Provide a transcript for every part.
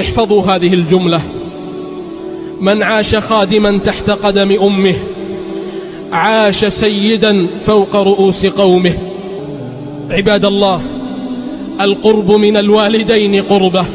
احفظوا هذه الجملة من عاش خادما تحت قدم أمه عاش سيدا فوق رؤوس قومه عباد الله القرب من الوالدين قربه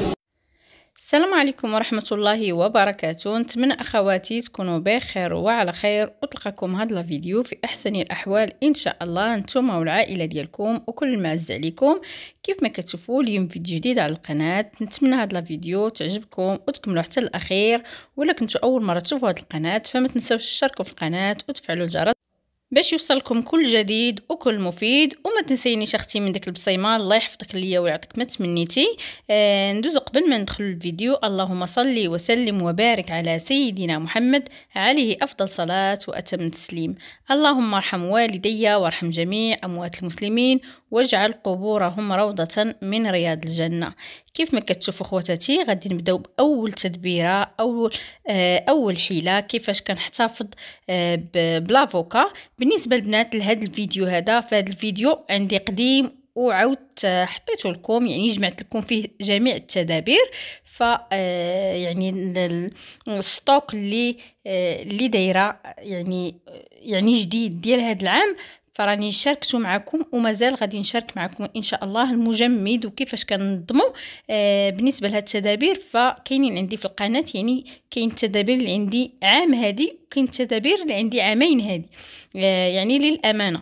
السلام عليكم ورحمة الله وبركاته نتمنى أخواتي تكونوا بخير وعلى خير أطلقكم هذا الفيديو في أحسن الأحوال إن شاء الله نتوما والعائلة ديالكم وكل المعز عليكم كيف ما كتشوفوا اليوم فيديو جديد على القناة نتمنى هذا الفيديو تعجبكم وتكملوا حتى الأخير ولا كنتوا أول مرة تشوفوا هذا القناة فما تنسوا تشتركوا في القناة وتفعلوا الجرس باش يوصلكم كل جديد وكل مفيد وما تنسينيش اختي من ديك البصيمه الله يحفظك ليا ويعطيك ما تمنيتي آه ندوز قبل ما ندخل الفيديو اللهم صل وسلم وبارك على سيدنا محمد عليه افضل صلاه واتم تسليم اللهم ارحم والدي وارحم جميع اموات المسلمين واجعل قبورهم روضه من رياض الجنه كيف ما كتشوفوا خواتاتي غادي نبداو باول تدبيره اول آه اول حيله كيفاش كنحتفظ آه بلافوكا بالنسبه للبنات لهذا الفيديو هذا فهاد الفيديو عندي قديم وعاود آه، حطيته لكم يعني جمعت لكم فيه جميع التدابير ف آه، يعني الستوك اللي آه، اللي دايره يعني يعني جديد ديال هذا العام فراني شاركته معكم ومازال غادي نشارك معكم ان شاء الله المجمد وكيفاش كنظمو آه بالنسبه لهاد التدابير فكاينين عندي في القناه يعني كاين التدابير اللي عندي عام هادي وكاين التدابير اللي عندي عامين هادي آه يعني للامانه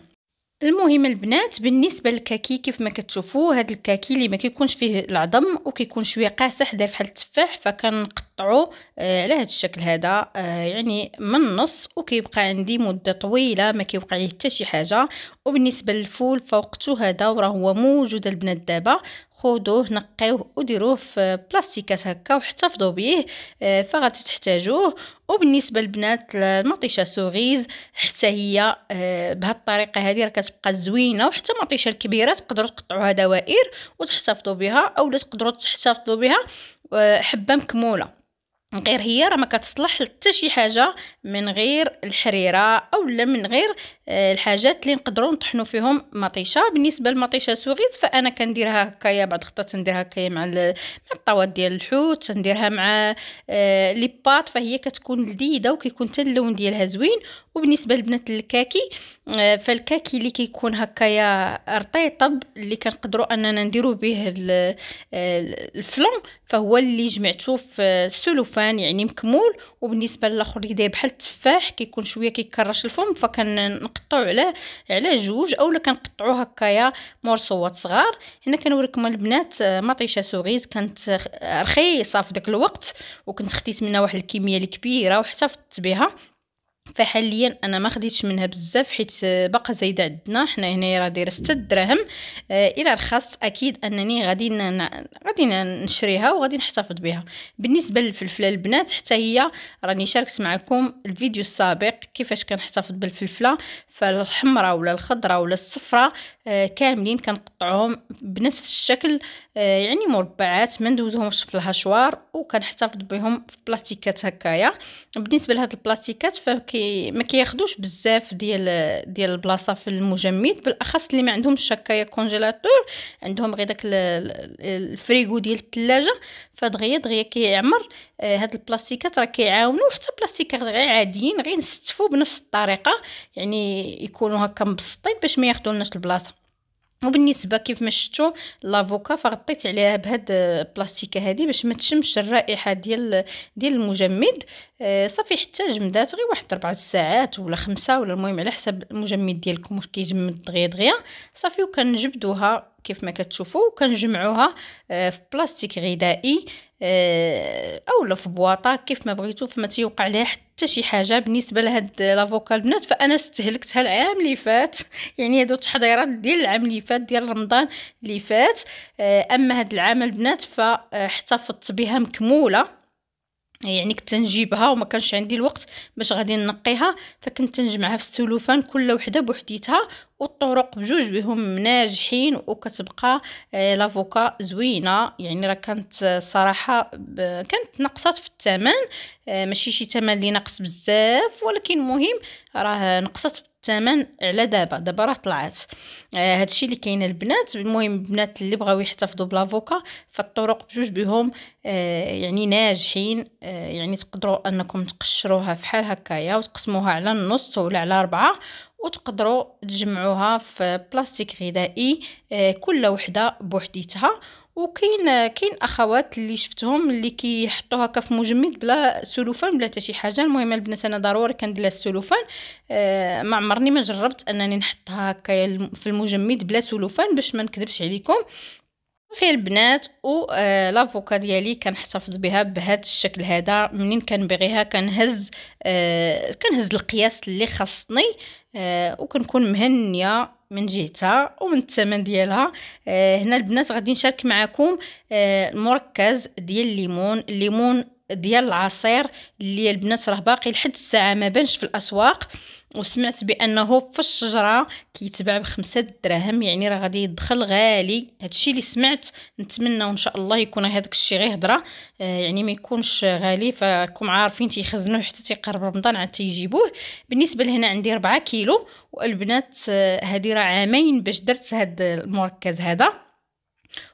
المهم البنات بالنسبه للكاكي كيف ما كتشوفوا هذا الكاكي اللي ما كيكونش فيه العظم وكيكون شويه قاسح داير بحال التفاح فكنقطع نقطعو آه على هذا الشكل هذا آه يعني من النص وكيبقى عندي مده طويله ما كيوقع ليه حتى شي حاجه وبالنسبه للفول فوقته هذا وراه هو موجود البنات دابا خذوه نقيوه وديروه في بلاستيكات هكا واحتفظوا به آه فغادي تحتاجوه وبالنسبه للبنات المطيشه سوغيز حتى هي آه، بهذه الطريقه هذه راه كتبقى زوينه وحتى المطيشه الكبيره تقدروا تقطعوها دوائر وتحتفظوا بها اولا تقدروا تحتفظوا بها آه، حبه مكموله غير هي راه ما كتصلح حتى شي حاجه من غير الحريره اولا من غير آه، الحاجات اللي نقدروا نطحنوا فيهم مطيشه بالنسبه للمطيشه سوغيت فانا كنديرها هكايا بعض الخطات نديرها هكايا مع مع الطواط ديال الحوت نديرها مع آه، لي بات فهي كتكون لذيذه وكيكون حتى اللون ديالها زوين وبالنسبه لبنات الكاكي آه، فالكاكي اللي كيكون هكايا رطيطب اللي كنقدروا اننا نديرو به الفلون فهو اللي جمعته في السلوفان يعني مكمول وبالنسبه للاخر اللي داير بحال التفاح كيكون شويه كيكرش الفم فكنقطعو عليه على جوج اولا كنقطعو هكايا مرصوات صغار هنا كنوريكم البنات آه، مطيشه سوغيز كانت آه، رخيصه في داك الوقت وكنت خديت منها واحد الكميه الكبيره وحتفظت بها فحاليا انا ما خديتش منها بزاف حيت آه، باقا زايده عندنا حنا هنايا راه دايره 6 دراهم آه، الا رخصت اكيد انني غادي غادي نشريها وغادي نحتفظ بها بالنسبه للفلفله البنات حتى هي راني شاركت معكم الفيديو السابق كيفاش كنحتفظ بالفلفله فالحمراء ولا الخضراء ولا الصفراء كاملين كنقطعهم بنفس الشكل آه، يعني مربعات ما ندوزهمش في الهشوار وكنحتفظ بهم في بلاستيكات هكايا بالنسبه لهاد البلاستيكات فكي ما كياخذوش بزاف ديال ديال البلاصه في المجمد بالاخص اللي ما عندهمش هكايا كونجيلاتور عندهم غير داك الفريغو ديال الثلاجه فدغيا دغيا كيعمر آه، هاد البلاستيكات راه كيعاونوا حتى بلاستيكات غير عاديين غير نستفوا بنفس الطريقه يعني يكونوا هكا مبسطين باش ما ياخذوا لناش البلاصه وبالنسبه كيف ما شفتوا لافوكا فغطيت عليها بهاد البلاستيكه آه، هذه باش ما تشمش الرائحه ديال ديال المجمد آه صافي حتى جمدات غير واحد 4 ساعات ولا خمسة ولا المهم على حسب المجمد ديالكم واش كيجمد دغيا دغيا صافي وكنجبدوها كيف ما كتشوفوا وكنجمعوها آه في بلاستيك غذائي آه، اولا في بواطه كيف ما بغيتو فما تيوقع لها حتى شي حاجه بالنسبه لهاد لافوكال بنات فانا استهلكتها العام اللي فات يعني هادو التحضيرات ديال العام اللي فات ديال رمضان اللي فات آه، اما هاد العام البنات فاحتفظت بها مكموله يعني كنت نجيبها وما كانش عندي الوقت باش غادي نقيها فكنت نجمعها في السلوفان كل وحده بوحديتها والطرق بجوج بهم ناجحين وكتبقى آه، لافوكا زوينه يعني راه كانت الصراحه آه، كانت نقصات في الثمن آه، ماشي شي ثمن اللي نقص بزاف ولكن مهم راه نقصت الثمن على دابا دابا راه طلعات آه، هادشي اللي كاين البنات المهم البنات اللي بغاو يحتفظوا بلافوكا فالطرق بجوج بهم آه، يعني ناجحين آه، يعني تقدروا انكم تقشروها فحال هكايا وتقسموها على النص ولا على ربعة وتقدروا تجمعوها في بلاستيك غذائي كل وحده بوحديتها وكاين كاين اخوات اللي شفتهم اللي كيحطوا هكا في مجمد بلا سلوفان بلا حتى شي حاجه المهم البنات انا ضروري كندير السلوفان آه، ما عمرني ما جربت انني نحطها هكا في المجمد بلا سلوفان باش ما نكذبش عليكم صافي البنات و لافوكا آه، ديالي كنحتفظ بها بهذا الشكل هذا منين كنبغيها كنهز آه، كنهز القياس اللي خاصني وكنكون مهنيه من جهتها ومن الثمن ديالها آه هنا البنات غادي نشارك معكم آه المركز ديال الليمون الليمون ديال العصير اللي البنات راه باقي لحد الساعه ما بانش في الاسواق وسمعت بانه في الشجره كيتباع بخمسة دراهم يعني راه غادي يدخل غالي هادشي اللي سمعت نتمنى وان شاء الله يكون هذاك الشيء غير هضره آه يعني ما يكونش غالي فكم عارفين تيخزنوه حتى تيقرب رمضان عاد تيجيبوه بالنسبه لهنا عندي 4 كيلو والبنات هذه آه، راه عامين باش درت هاد المركز هذا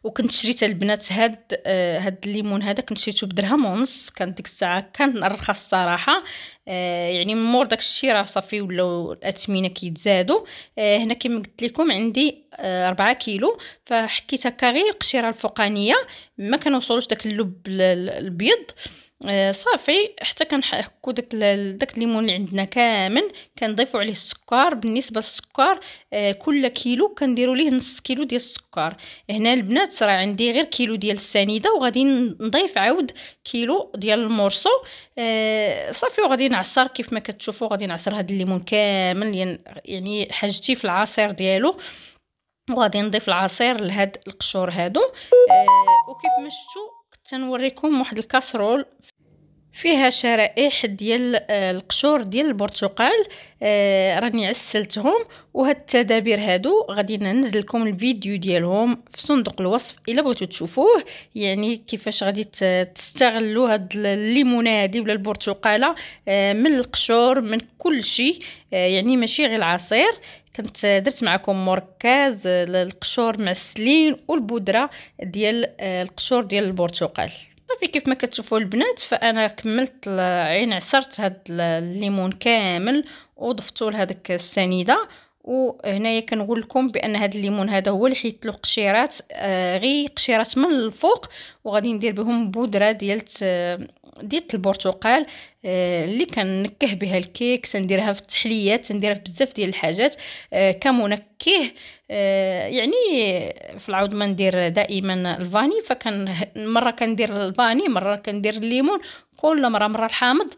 وكنت شريت البنات هاد آه، هاد الليمون هذا كنت شريته بدرهم ونص كان ديك الساعه كان ارخص الصراحه آه يعني من مور داك الشيء راه صافي ولاو الاثمنه كيتزادوا آه هنا كما قلت لكم عندي آه 4 كيلو فحكيتها كاغي القشيره الفوقانيه ما كنوصلوش داك اللب البيض آه آه، صافي حتى كنحكو داك داك الليمون اللي عندنا كامل كنضيفو عليه السكر بالنسبه للسكر آه، كل كيلو كنديروا ليه نص كيلو ديال السكر هنا البنات راه عندي غير كيلو ديال السنيده وغادي نضيف عاود كيلو ديال المرصو آه، صافي وغادي نعصر كيف ما كتشوفوا غادي نعصر هذا الليمون كامل يعني حاجتي في العصير ديالو وغادي نضيف العصير لهاد القشور هادو وكيف ما شفتوا تنوريكم واحد الكاسرول فيها شرائح ديال آه، القشور ديال البرتقال آه، راني عسلتهم وهاد التدابير هادو غادي ننزل لكم الفيديو ديالهم في صندوق الوصف الا بغيتو تشوفوه يعني كيفاش غادي تستغلوا هاد الليمونه هادي ولا البرتقاله آه، من القشور من كل شيء يعني ماشي غير العصير كنت درت معكم مركز القشور معسلين والبودره ديال القشور ديال البرتقال صافي كيف ما كتشوفوا البنات فانا كملت عين يعني عصرت هاد الليمون كامل وضفته لهذاك السنيده وهنايا كنقول لكم بان هاد الليمون هذا هو اللي حيت له قشيرات آه غير قشيرات من الفوق وغادي ندير بهم بودره ديال ديت البرتقال آه، اللي كنكه بها الكيك تنديرها في التحليات تنديرها في بزاف ديال الحاجات آه، كمنكه آه، يعني في العود ما ندير دائما الفاني فكان مره كندير الفاني مره كندير الليمون كل مره مره الحامض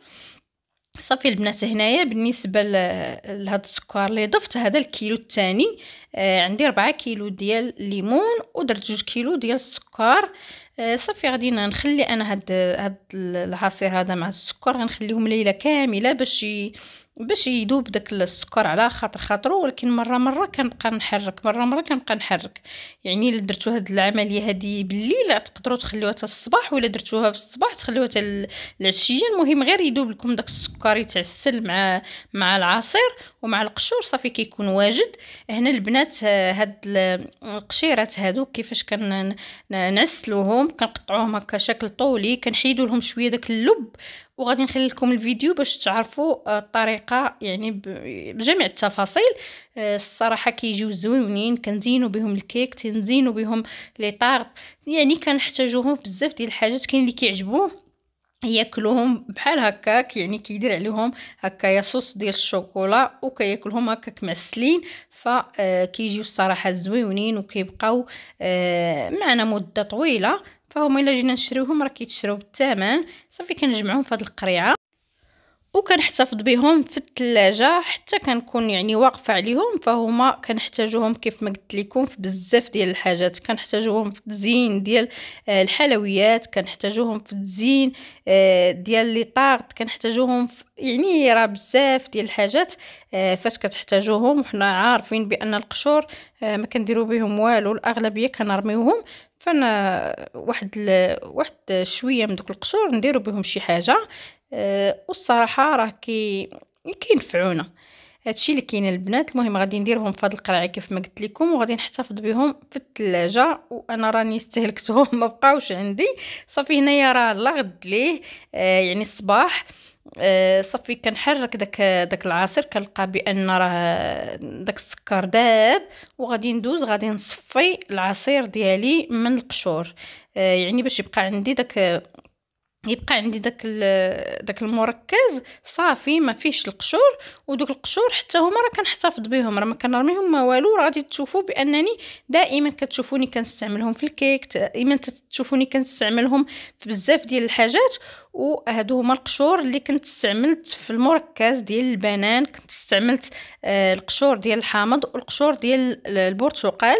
صافي البنات هنايا بالنسبه لهاد السكر اللي ضفت هذا الكيلو الثاني عندي 4 كيلو ديال الليمون ودرت 2 كيلو ديال السكر آه، صافي غادي نخلي انا هاد هاد العصير هذا مع السكر غنخليهم ليله كامله باش باش يذوب داك السكر على خاطر خاطرو ولكن مره مره كنبقى نحرك مره مره كنبقى نحرك يعني الا درتو هاد العمليه هادي بالليل تقدروا تخليوها حتى الصباح ولا درتوها في الصباح تخليوها حتى العشيه المهم غير يذوب لكم داك السكر يتعسل مع مع العصير ومع القشور صافي كيكون واجد هنا البنات هاد القشيرات هادو كيفاش كنعسلوهم كنقطعوهم هكا شكل طولي كنحيدو لهم شويه داك اللب وغادي نخلي لكم الفيديو باش تعرفوا آه، الطريقه يعني بجميع التفاصيل آه، الصراحه كيجيو زوينين كنزينوا بهم الكيك تنزينوا بهم لي طارط يعني كنحتاجوهم في بزاف ديال الحاجات كاين اللي كيعجبوه ياكلوهم بحال هكاك يعني كيدير عليهم هكايا صوص ديال الشوكولا وكياكلهم هكاك معسلين فكيجيو آه، الصراحه زوينين وكيبقاو معنا مده طويله فهما الا جينا نشريوهم راه كيتشراو بالثمن صافي كنجمعهم في هذه القريعه وكنحتفظ بهم في الثلاجه حتى كنكون يعني واقفه عليهم فهما كنحتاجوهم كيف ما قلت لكم في بزاف ديال الحاجات كنحتاجوهم في تزيين ديال آه، الحلويات كنحتاجوهم في تزيين آه، ديال لي طارت كنحتاجوهم في يعني راه بزاف ديال الحاجات آه، فاش كتحتاجوهم وحنا عارفين بان القشور ما كنديرو بهم والو الاغلبيه كنرميوهم فانا واحد ل... واحد شويه من دوك القشور نديرو بهم شي حاجه أه والصراحه راه كي كينفعونا هادشي اللي كاين البنات المهم غادي نديرهم في هاد القرعه كيف ما قلت لكم وغادي نحتفظ بهم في الثلاجه وانا راني استهلكتهم ما بقاوش عندي صافي هنايا راه الله غد ليه آه يعني الصباح آه، صافي كنحرك داك داك العصير كنلقى بان راه داك السكر داب وغادي ندوز غادي نصفي العصير ديالي من القشور آه، يعني باش يبقى عندي داك يبقى عندي داك داك المركز صافي ما فيهش القشور ودوك القشور حتى هما راه كنحتفظ بهم راه ما كنرميهم ما والو راه غادي تشوفوا بانني دائما كتشوفوني كنستعملهم في الكيك دائما تشوفوني كنستعملهم في بزاف ديال الحاجات وهادو هما القشور اللي كنت استعملت في المركز ديال البنان كنت استعملت آه القشور ديال الحامض والقشور ديال البرتقال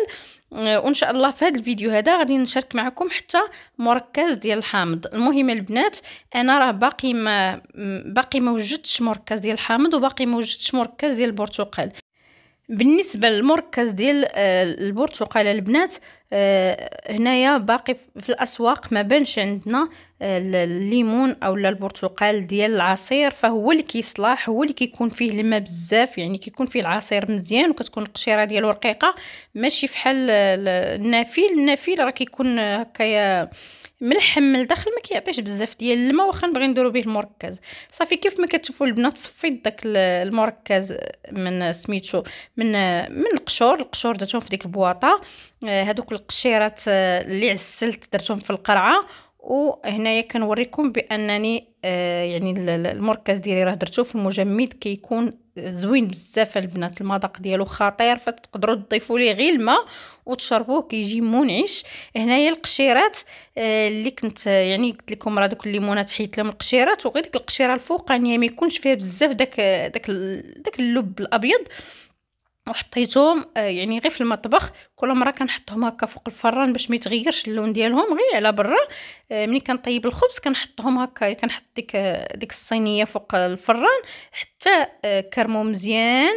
آه، وان شاء الله في هذا الفيديو هذا غادي نشارك معكم حتى مركز ديال الحامض المهم البنات انا راه باقي ما باقي ما وجدتش مركز ديال الحامض وباقي ما وجدتش مركز ديال البرتقال بالنسبه للمركز ديال آه، البرتقال البنات آه، هنايا باقي في الاسواق ما بانش عندنا آه، الليمون اولا البرتقال ديال العصير فهو اللي كيصلاح هو اللي كيكون فيه الماء بزاف يعني كيكون فيه العصير مزيان وكتكون القشيره ديالو رقيقه ماشي فحال النافيل النافيل راه كيكون هكايا ملحم من الداخل ما كيعطيش بزاف ديال الماء واخا نبغي نديرو به المركز صافي كيف ما كتشوفوا البنات صفيت داك المركز من سميتو من من القشور القشور درتهم في ديك البواطه هذوك آه، القشيرات آه، اللي عسلت درتهم في القرعه وهنايا كنوريكم بانني آه، يعني المركز ديالي راه درتو في المجمد كيكون زوين بزاف البنات المذاق ديالو خطير فتقدروا تضيفوا ليه غير الماء وتشربوه كيجي منعش هنايا القشيرات اللي كنت يعني قلت لكم راه دوك الليمونات حيت لهم القشيرات وغير ديك القشيره الفوقانيه ما يكونش فيها بزاف داك داك داك اللب الابيض وحطيتهم آه، يعني غير في المطبخ كل مره كنحطهم هكا فوق الفران باش ما يتغيرش اللون ديالهم غير على برا آه، ملي كنطيب الخبز كنحطهم هكا كنحط ديك ديك الصينيه فوق الفران حتى آه، كرموا مزيان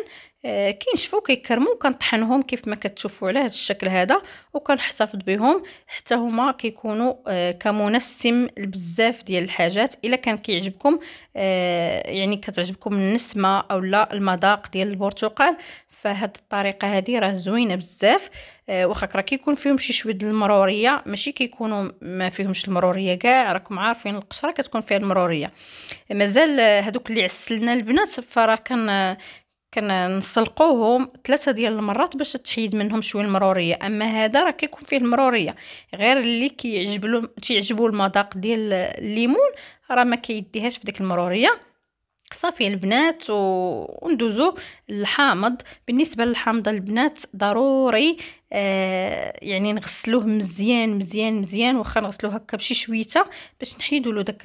كينشفوا كيكرموا كنطحنهم كيف ما كتشوفوا على هذا الشكل هذا وكنحتفظ بهم حتى هما كيكونوا كمنسم لبزاف ديال الحاجات الا كان كيعجبكم يعني كتعجبكم النسمه اولا المذاق ديال البرتقال فهاد الطريقه هذه راه زوينه بزاف آه، واخا راه كيكون فيهم شي شويه د المروريه ماشي كيكونوا ما فيهمش المروريه كاع راكم عارفين القشره كتكون فيها المروريه مازال هذوك اللي عسلنا البنات فراه كان كنسلقوهم ثلاثه ديال المرات باش تحيد منهم شويه المروريه اما هذا راه كيكون فيه المروريه غير اللي كيعجبو تيعجبو المذاق ديال الليمون راه ما كيديهاش في ديك المروريه صافي البنات وندوزو للحامض بالنسبه للحامض البنات ضروري آه يعني نغسلوه مزيان مزيان مزيان واخا نغسلوه هكا بشي شويته باش نحيدوا له داك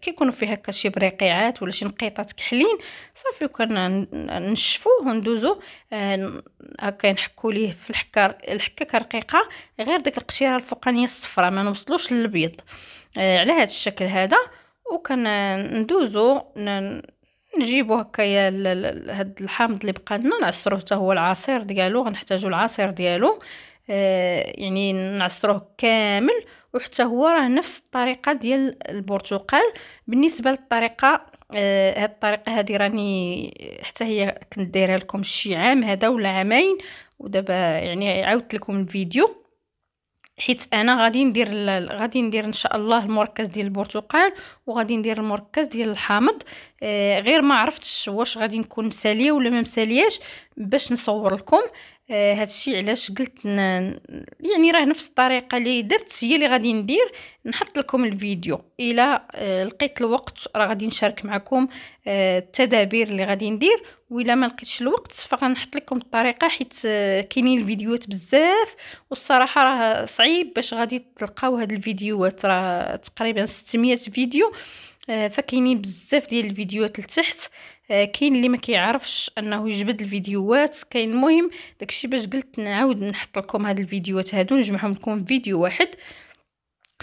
كيكونوا فيه هكا شي بريقيعات ولا شي نقيطات كحلين صافي وكان نشفوه وندوزو آه هكا نحكوا ليه في الحكار الحكه رقيقه غير داك القشيره الفوقانيه الصفراء ما نوصلوش للبيض آه على هذا الشكل هذا وكان ندوزو نجيبو هكايا هاد الحامض اللي بقى لنا نعصروه حتى هو العصير ديالو غنحتاجو العصير ديالو آه يعني نعصروه كامل وحتى هو راه نفس الطريقه ديال البرتقال بالنسبه للطريقه آه هاد الطريقه هادي راني حتى هي كنت دايره لكم شي عام هذا ولا عامين ودابا يعني عاودت لكم الفيديو حيت انا غادي ندير غادي ندير ان شاء الله المركز ديال البرتقال وغادي ندير المركز ديال الحامض آه غير ما عرفتش واش غادي نكون مساليه ولا ما مسالياش باش نصور لكم آه هادشي علاش قلت يعني راه نفس الطريقه اللي درت هي اللي غادي ندير نحط لكم الفيديو الى آه لقيت الوقت راه غادي نشارك معكم آه التدابير اللي غادي ندير وإلا ما لقيتش الوقت فغنحط لكم الطريقه حيت كاينين الفيديوهات بزاف والصراحه راه صعيب باش غادي تلقاو هاد الفيديوهات راه تقريبا 600 فيديو آه، فكاينين بزاف ديال الفيديوهات لتحت آه، كاين اللي ما كيعرفش انه يجبد الفيديوهات كاين المهم داكشي باش قلت نعاود نحط لكم هاد الفيديوهات هادو نجمعهم لكم في فيديو واحد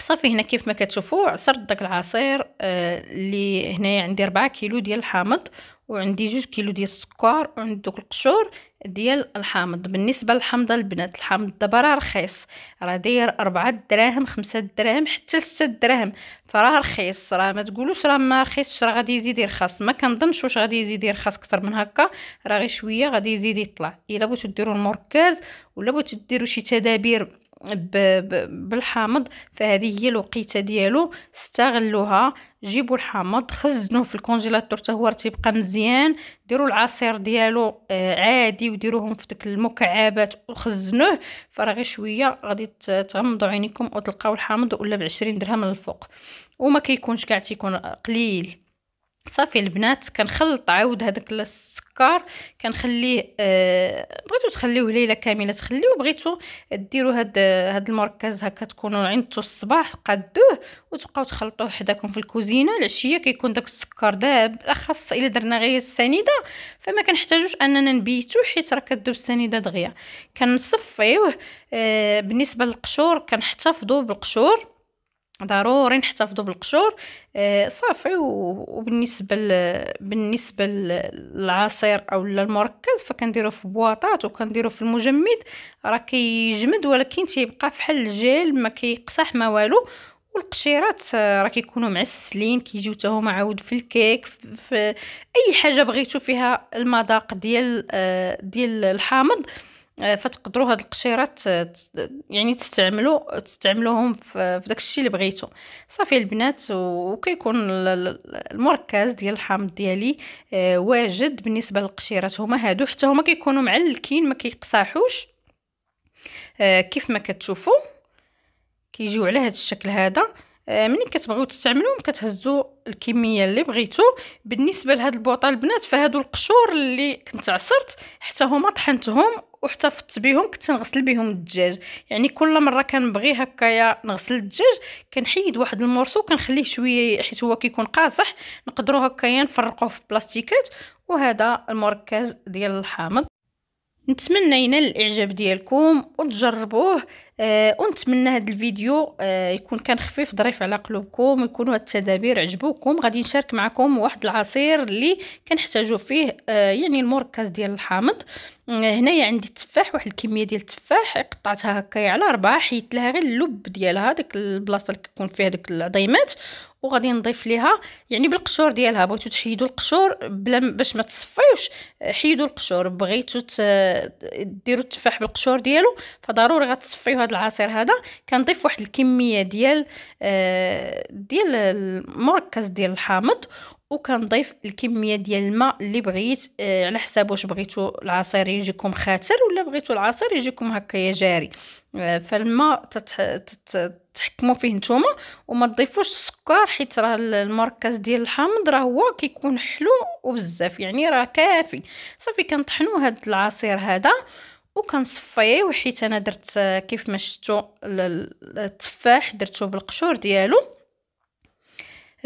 صافي هنا كيف ما كتشوفوا عصرت داك العصير آه، اللي هنايا عندي 4 كيلو ديال الحامض وعندي جوج كيلو ديال السكر وعندي دوك القشور ديال الحامض بالنسبه للحامضه البنات الحامض دابا راه رخيص راه داير 4 دراهم 5 دراهم حتى 6 دراهم فراه رخيص راه ما تقولوش راه ما رخيصش راه غادي يزيد يرخص ما كنظنش واش غادي يزيد يرخص اكثر من هكا راه غير شويه غادي يزيد يطلع الا بغيتو ديروا المركز ولا بغيتو ديروا شي تدابير بالحامض فهذه هي الوقيته ديالو استغلوها جيبوا الحامض خزنوه في الكونجيلاتور حتى هو تيبقى مزيان ديروا العصير ديالو آه، عادي وديروهم في ديك المكعبات وخزنوه فراه شويه غادي تغمضوا عينيكم وتلقاو الحامض ولا ب 20 درهم للفوق وما كيكونش كاع تيكون قليل صافي البنات كنخلط عاود هذاك السكر كنخليه آه بغيتو تخليوه ليله كامله تخليوه بغيتو ديروا هاد هاد المركز هكا تكونوا عندتو الصباح قادوه وتبقاو تخلطوه حداكم في الكوزينه العشيه كيكون داك السكر داب الاخص الا درنا غير السنيده فما كنحتاجوش اننا نبيتو حيت راه كدوب السنيده دغيا كنصفيوه آه بالنسبه للقشور كنحتفظوا بالقشور ضروري نحتفظوا بالقشور آه، صافي وبالنسبه بالنسبه للعصير او المركز فكنديروه في بواطات وكنديروه في المجمد راه كيجمد ولكن تيبقى فحال الجيل ما كيقصح ما والو والقشيرات آه، راه كيكونوا معسلين كيجيو حتى هما عاود في الكيك في, في اي حاجه بغيتو فيها المذاق ديال آه، ديال الحامض آه، فتقدروا هاد القشيرات آه، يعني تستعملوا تستعملوهم في داك الشيء اللي بغيتو صافي البنات وكيكون المركز ديال الحامض ديالي آه، واجد بالنسبه للقشيرات هما هادو حتى هما كيكونوا معلكين ما كيقصاحوش كيف ما كتشوفوا كيجيو على هذا الشكل هذا ملي كتبغيو تستعملوهم كتهزوا الكميه اللي بغيتو بالنسبه لهاد البوطه البنات فهادو القشور اللي كنت عصرت حتى هما طحنتهم واحتفظت بهم كنت نغسل بهم الدجاج يعني كل مره كنبغي هكايا نغسل الدجاج كنحيد واحد المورسو كنخليه شويه حيت هو كيكون قاصح نقدروا هكايا نفرقوه في بلاستيكات وهذا المركز ديال الحامض نتمنى ينال الاعجاب ديالكم وتجربوه أه ونتمنى هذا الفيديو أه يكون كان خفيف ظريف على قلوبكم ويكونوا هاد التدابير عجبوكم غادي نشارك معكم واحد العصير اللي كنحتاجو فيه أه يعني المركز ديال الحامض آه، هنايا عندي التفاح واحد الكميه ديال التفاح قطعتها هكايا على ربعه حيت لها غير اللب ديالها داك البلاصه اللي كيكون فيها داك العظيمات وغادي نضيف ليها يعني بالقشور ديالها بغيتو تحيدوا القشور بلا باش ما تصفيوش آه، حيدوا القشور بغيتو ديروا التفاح بالقشور ديالو فضروري غتصفيوها هذا العصير هذا كنضيف واحد الكميه ديال آه، ديال المركز ديال الحامض وكنضيف الكميه ديال الماء اللي بغيت آه، على حساب واش بغيتو العصير يجيكم خاتر ولا بغيتو العصير يجيكم يا جاري آه، فالماء تتحكموا فيه نتوما وما تضيفوش السكر حيت راه المركز ديال الحامض راه هو كيكون حلو وبزاف يعني راه كافي صافي كنطحنوا هذا العصير هذا وكنصفيه حيت انا درت آه، كيف ما شفتوا التفاح درتو بالقشور ديالو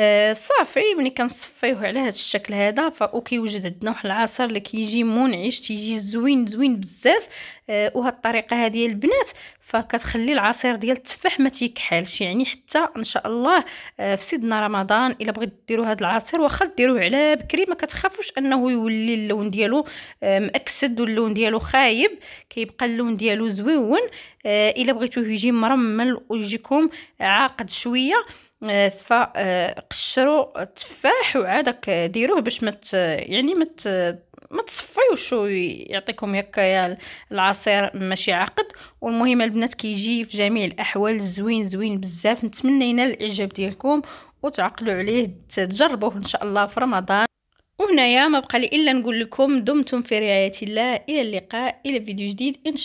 آه، صافي ملي كنصفيوه على هذا الشكل هذا وكيوجد عندنا واحد العصير اللي كيجي منعش تيجي زوين زوين بزاف آه، وهاد الطريقه هذه البنات فكتخلي العصير ديال التفاح ما تيكحلش يعني حتى ان شاء الله آه، في سيدنا رمضان الا بغيت ديروا هاد العصير واخا ديروه على بكري ما كتخافوش انه يولي اللون ديالو مأكسد واللون ديالو خايب كيبقى اللون ديالو زويون الا بغيتوه يجي مرمل ويجيكم عاقد شويه آه، فقشروا آه، التفاح وعادك آه، ديروه باش ما يعني ما ما تصفيوش يعطيكم هكا العصير ماشي عقد والمهم البنات كيجي في جميع الاحوال زوين زوين بزاف نتمنى ينال الاعجاب ديالكم وتعقلوا عليه تجربوه ان شاء الله في رمضان وهنايا ما بقى لي الا نقول لكم دمتم في رعايه الله الى اللقاء الى فيديو جديد ان شاء